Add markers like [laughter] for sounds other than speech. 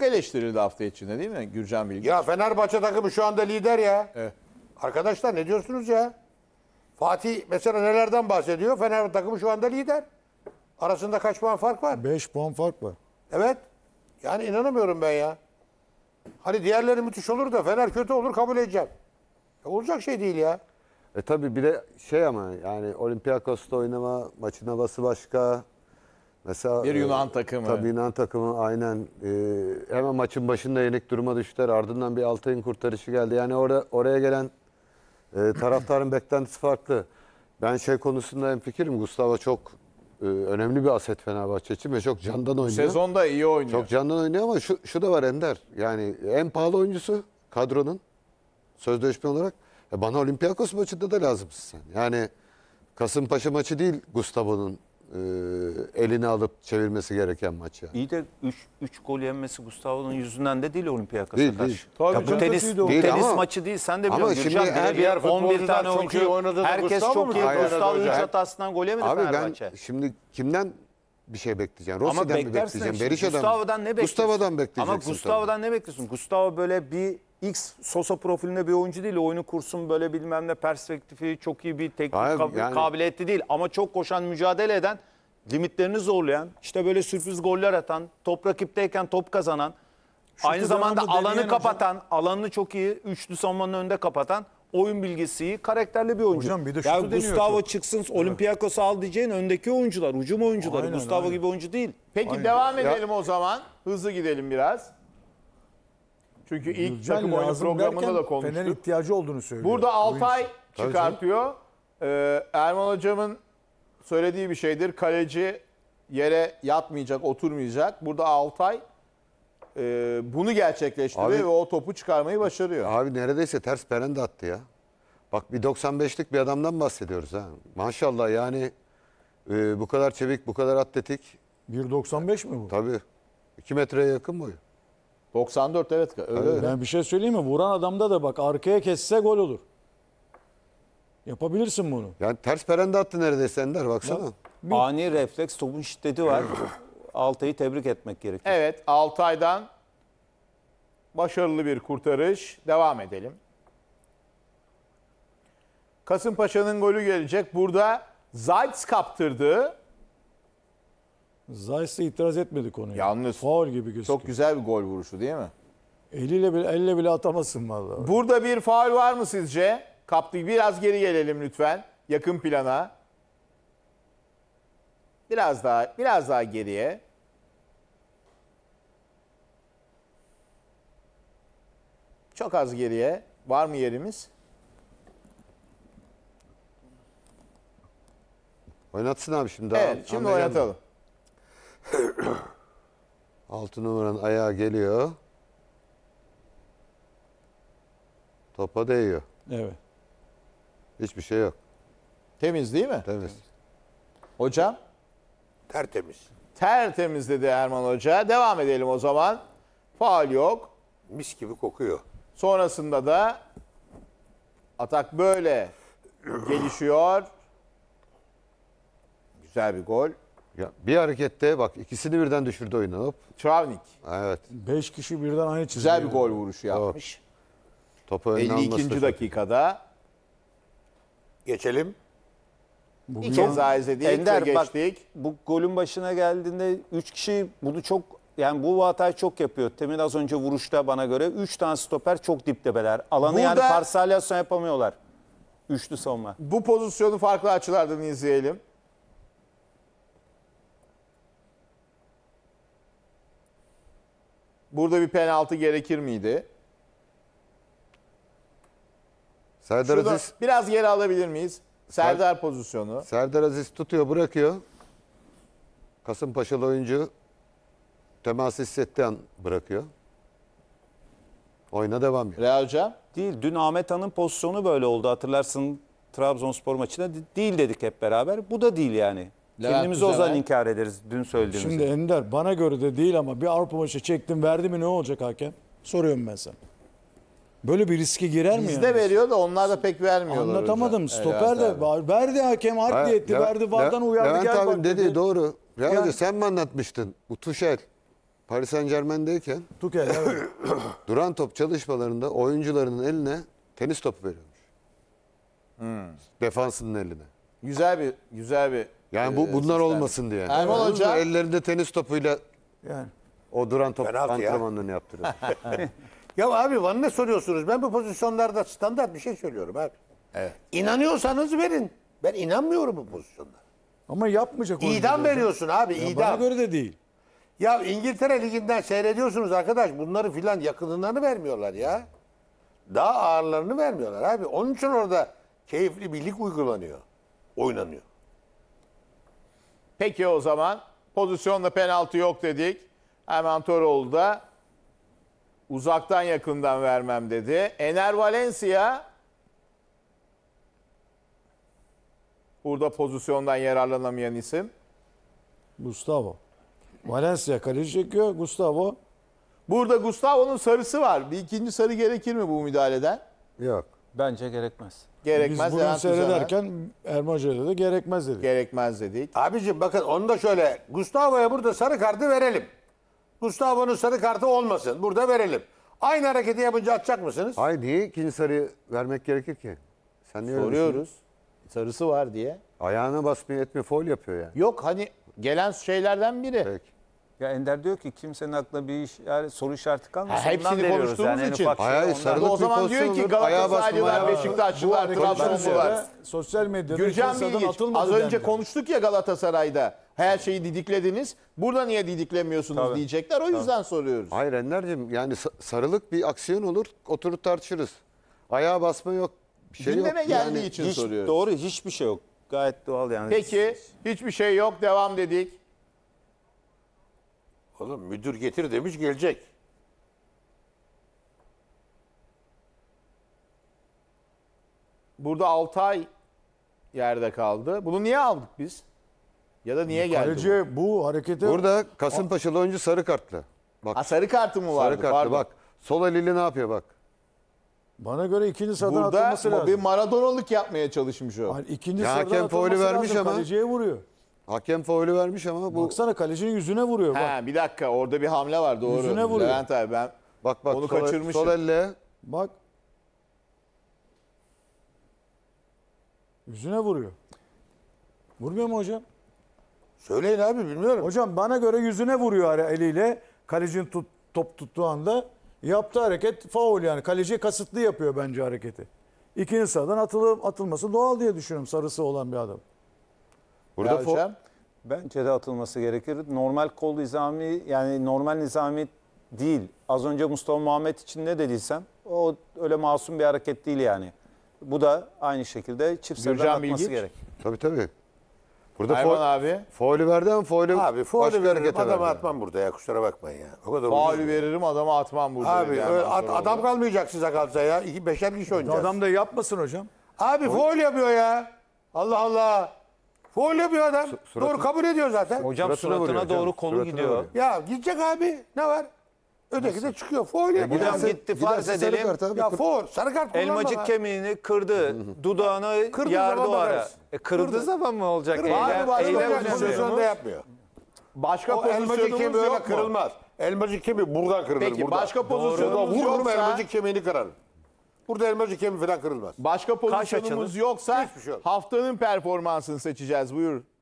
çok eleştirildi hafta içinde değil mi Gürcan Bilgi? Ya Fenerbahçe takımı şu anda lider ya. Evet. Arkadaşlar ne diyorsunuz ya? Fatih mesela nelerden bahsediyor? Fener takımı şu anda lider. Arasında kaç puan fark var? 5 puan fark var. Evet. Yani inanamıyorum ben ya. Hani diğerleri müthiş olur da Fener kötü olur kabul edeceğim. Ya olacak şey değil ya. E tabi bir de şey ama yani Olympiakos'ta oynama maçın havası başka. Mesela bir e, Yunan e, takımı. Tabii Yunan takımı aynen e, hemen maçın başında yenik duruma düştüler. Ardından bir Altay'ın kurtarışı geldi. Yani orada oraya gelen e, taraftarın [clears throat] beklentisi farklı. Ben şey konusunda en fikirim. Gustavo çok e, önemli bir aset Fenerbahçe için ve çok candan oynuyor. Sezonda iyi oynuyor. Çok candan oynuyor ama şu, şu da var Ender. Yani en pahalı oyuncusu kadronun sözleşme olarak. E, bana Olympiakos maçında da lazımsın sen. Yani Kasımpaşa maçı değil Gustavo'nun e, ee, eline alıp çevirmesi gereken maç yani. İyi de 3 gol yenmesi Gustavo'nun yüzünden de değil Olympiakos'a Değil, karşı. değil. Tabii ya bu tenis, bu değil tenis ama- maçı değil sen de biliyorsun. şimdi Gürcan her yer 11 tane oyuncu. oynadı Herkes Gustavo çok mu iyi. oynadı Gustavo 3 hocam? hatasından gol yemedi Abi ben şimdi kimden bir şey bekleyeceğim? Rossi'den mi bekleyeceğim? Berisha'dan mı? Gustavo'dan ne bekliyorsun? Gustavo'dan bekleyeceksin. Ama tabii. ne bekliyorsun? Gustavo böyle bir X Sosa profilinde bir oyuncu değil. Oyunu kursun böyle bilmem ne perspektifi çok iyi bir teknik Hayır, kab- yani- kabiliyetli değil. Ama çok koşan, mücadele eden, limitlerini zorlayan, işte böyle sürpriz goller atan, top rakipteyken top kazanan, aynı zamanda alanı deneyen kapatan, alanını çok iyi üçlü savunmanın önünde kapatan, oyun bilgisi karakterli bir oyuncu. Hocam bir de şutu yani Gustavo çok. çıksın, Olympiakos'u al diyeceğin öndeki oyuncular, ucum oyuncuları. Aynen, Gustavo aynen. gibi oyuncu değil. Peki devam edelim o zaman. Hızlı gidelim biraz. Çünkü ilk Gürcan takım oyunu lazım derken programında da konuştuk. Fener'in ihtiyacı olduğunu söylüyor. Burada Altay çıkartıyor. Ee, Erman hocamın söylediği bir şeydir. Kaleci yere yatmayacak, oturmayacak. Burada Altay e, bunu gerçekleştiriyor Abi- ve o topu çıkarmayı başarıyor. Abi neredeyse ters perende attı ya. Bak bir 95'lik bir adamdan bahsediyoruz ha. Maşallah yani e, bu kadar çevik, bu kadar atletik. 1.95 mi bu? Tabii 2 metreye yakın boyu. 94 evet öyle öyle. Ben bir şey söyleyeyim mi? Vuran adamda da bak arkaya kesse gol olur. Yapabilirsin bunu. Yani ters perende attı neredeyse Ender baksana. Bir- Ani refleks topun şiddeti var. [clears throat] Altay'ı tebrik etmek gerekir. Evet Altay'dan başarılı bir kurtarış. Devam edelim. Kasımpaşa'nın golü gelecek. Burada Zayt kaptırdı. Zayse itiraz etmedi konuya. Yalnız Faul gibi gözüküyor. Çok güzel bir gol vuruşu değil mi? Eliyle bile, elle bile atamasın vallahi. Burada bir faul var mı sizce? Kaptı. Biraz geri gelelim lütfen. Yakın plana. Biraz daha biraz daha geriye. Çok az geriye. Var mı yerimiz? Oynatsın abi şimdi. Evet, şimdi oynatalım. [coughs] Altı numaranın ayağı geliyor. Topa değiyor. Evet. Hiçbir şey yok. Temiz değil mi? Temiz. Hocam? Tertemiz. Tertemiz dedi Erman Hoca. Devam edelim o zaman. Faal yok. Mis gibi kokuyor. Sonrasında da atak böyle gelişiyor. Güzel bir gol. Ya bir harekette bak ikisini birden düşürdü oynanıp. Travnik. Evet. beş kişi birden aynı çizgiye. Güzel bir gol vuruşu yapmış. Topu önüne alması. dakikada geçelim. Bugün İlk kez daha Ender, Ender bak bu golün başına geldiğinde 3 kişi bunu çok yani bu hatayı çok yapıyor. Temin az önce vuruşta bana göre 3 tane stoper çok diptebeler. Alanı yani Burada- parsalyasyon yapamıyorlar. Üçlü savunma. bu pozisyonu farklı açılardan izleyelim. Burada bir penaltı gerekir miydi? Serdar Şurada Aziz biraz geri alabilir miyiz? Serdar pozisyonu. Serdar Aziz tutuyor, bırakıyor. Kasımpaşalı oyuncu temas hissettiği bırakıyor. Oyuna devam ediyor. Real hocam. Değil. Dün Ahmet Han'ın pozisyonu böyle oldu. Hatırlarsın Trabzonspor maçında değil dedik hep beraber. Bu da değil yani. Kendimizi o zaman inkar ederiz dün söylediğimiz. Şimdi Ender bana göre de değil ama bir Avrupa maçı çektim verdi mi ne olacak hakem? Soruyorum ben sana. Böyle bir riske girer mi? Bizde yani? veriyor da onlar da pek vermiyorlar. Anlatamadım. hocam. Stoper de Levent var. verdi hakem art harp etti. Verdi vardan Levent- uyardı gel Levent bak. dedi, dedi. doğru. Ya Yani- sen mi anlatmıştın? Bu Tuşel Paris Saint Germain'deyken Tuchel, evet. [coughs] duran top çalışmalarında oyuncularının eline tenis topu veriyormuş. Hmm. Defansının eline. Güzel bir güzel bir yani bu ee, bunlar olmasın diye. Erman Anladın Hoca- ellerinde tenis topuyla Yani. o duran top Penaltı ya. antrenmanlarını yaptırıyor. [laughs] Ya abi bana ne soruyorsunuz? Ben bu pozisyonlarda standart bir şey söylüyorum abi. Evet. İnanıyorsanız verin. Ben inanmıyorum bu pozisyonda. Ama yapmayacak. oyuncu İdam veriyorsun abi Ya Bana göre de değil. Ya İngiltere Ligi'nden seyrediyorsunuz arkadaş. Bunları filan yakınlarını vermiyorlar ya. Daha ağırlarını vermiyorlar abi. Onun için orada keyifli birlik uygulanıyor. Oynanıyor. Peki o zaman pozisyonla penaltı yok dedik. Hemen Toroğlu da uzaktan yakından vermem dedi. Ener Valencia burada pozisyondan yararlanamayan isim. Gustavo. Valencia kaleci çekiyor. Gustavo. Burada Gustavo'nun sarısı var. Bir ikinci sarı gerekir mi bu müdahaleden? Yok. Bence gerekmez. Gerekmez. Biz bugün Levent Üzer'e- seyrederken Erman Hoca'ya da gerekmez dedik. Gerekmez dedik. Abicim bakın onu da şöyle Gustavo'ya burada sarı kartı verelim. Gustavo'nun sarı kartı olmasın. Burada verelim. Aynı hareketi yapınca atacak mısınız? Hayır niye ikinci sarı vermek gerekir ki? Sen niye öyle Soruyoruz. Sarısı var diye. Ayağına basmıyor etmiyor foul yapıyor yani. Yok hani gelen şeylerden biri. Peki. Ya Ender diyor ki kimsenin aklına bir iş, yani soru işareti kalmasın. Ha, hepsini Ondan konuştuğumuz veriyoruz için. ufak şey Hayır, sarılık O zaman diyor ki Galatasaray'dan ayağa basma, ayağa Sosyal medyada Gürcan piyasadan Bilgiç az önce dendi. konuştuk ya Galatasaray'da. Her şeyi didiklediniz. Burada niye didiklemiyorsunuz Tabii. diyecekler. O yüzden soruyoruz. Hayır Ender'cim yani sarılık bir aksiyon olur oturup tartışırız. Ayağa basma yok. Bir şey yok. Gündeme geldiği için Hiç, soruyoruz. doğru hiçbir şey yok. Gayet doğal yani. Peki hiçbir şey yok devam dedik. Oğlum müdür getir demiş gelecek. Burada 6 ay yerde kaldı. Bunu niye aldık biz? Ya da niye geldi? Kaleci bu? bu harekete... Burada Kasımpaşalı oyuncu sarı kartlı. Bak. Ha, sarı kartı mı vardı? Sarı kartlı Pardon. bak. Sol eliyle ne yapıyor bak. Bana göre ikinci sarıdan Burada atılması lazım. Burada bir Maradonoluk yapmaya çalışmış o. Yani ikinci ya sarıdan hakem atılması lazım. vermiş ama. Kaleciye vuruyor. Hakem faulü vermiş ama bu... Baksana kalecinin yüzüne vuruyor bak. He, bir dakika orada bir hamle var doğru. Yüzüne vuruyor. Levent abi ben bak, bak, onu sol, kaçırmışım. Sol elle. Bak. Yüzüne vuruyor. Vurmuyor mu hocam? Söyleyin abi bilmiyorum. Hocam bana göre yüzüne vuruyor eliyle. Kalecinin tut, top tuttuğu anda yaptığı hareket faul yani. Kaleci kasıtlı yapıyor bence hareketi. İkinci sıradan atılıp atılması doğal diye düşünüyorum sarısı olan bir adam. Burada ya hocam, bence de atılması gerekir. Normal kol nizami yani normal nizami değil. Az önce Mustafa Muhammed için ne dediysem o öyle masum bir hareket değil yani. Bu da aynı şekilde çipslerden atması Bilgiç. gerek. Tabii tabii. Burada Erman fo abi. Faulü verdi ama faulü Abi faulü veririm adamı yani. atmam burada ya kusura bakmayın ya. O kadar Faulü veririm adamı atmam burada. Abi at, adam olur. kalmayacak size kalsa ya. beşer kişi oynayacağız. Adam da yapmasın hocam. Abi faul yapıyor ya. Allah Allah. Foylu bir adam. Su- doğru kabul ediyor zaten. Hocam Suratına suratına, vuruyor doğru hocam, konu suratına gidiyor. vuruyor. Ya gidecek abi ne var? Öteki de çıkıyor. Foul e, yapıyor. Hocam Giderse- gitti farz edelim. kart abi. Ya for. Sarı kart kullanma. Elmacık kemiğini kırdı. dudağını Kırdığı yardı o ara. E, kırdığı Kırdı. zaman mı olacak? Kırdı. Eylem- Var pozisyonda yapmıyor. Başka O elmacık pozisyonumuz yok mu? Elmacık kemiği buradan kırılır. Peki, başka pozisyonumuz Doğru. Vurur elmacık kemiğini kırar. Burada elmacı kemiği falan kırılmaz. Başka pozisyonumuz yoksa şey yok. haftanın performansını seçeceğiz. Buyur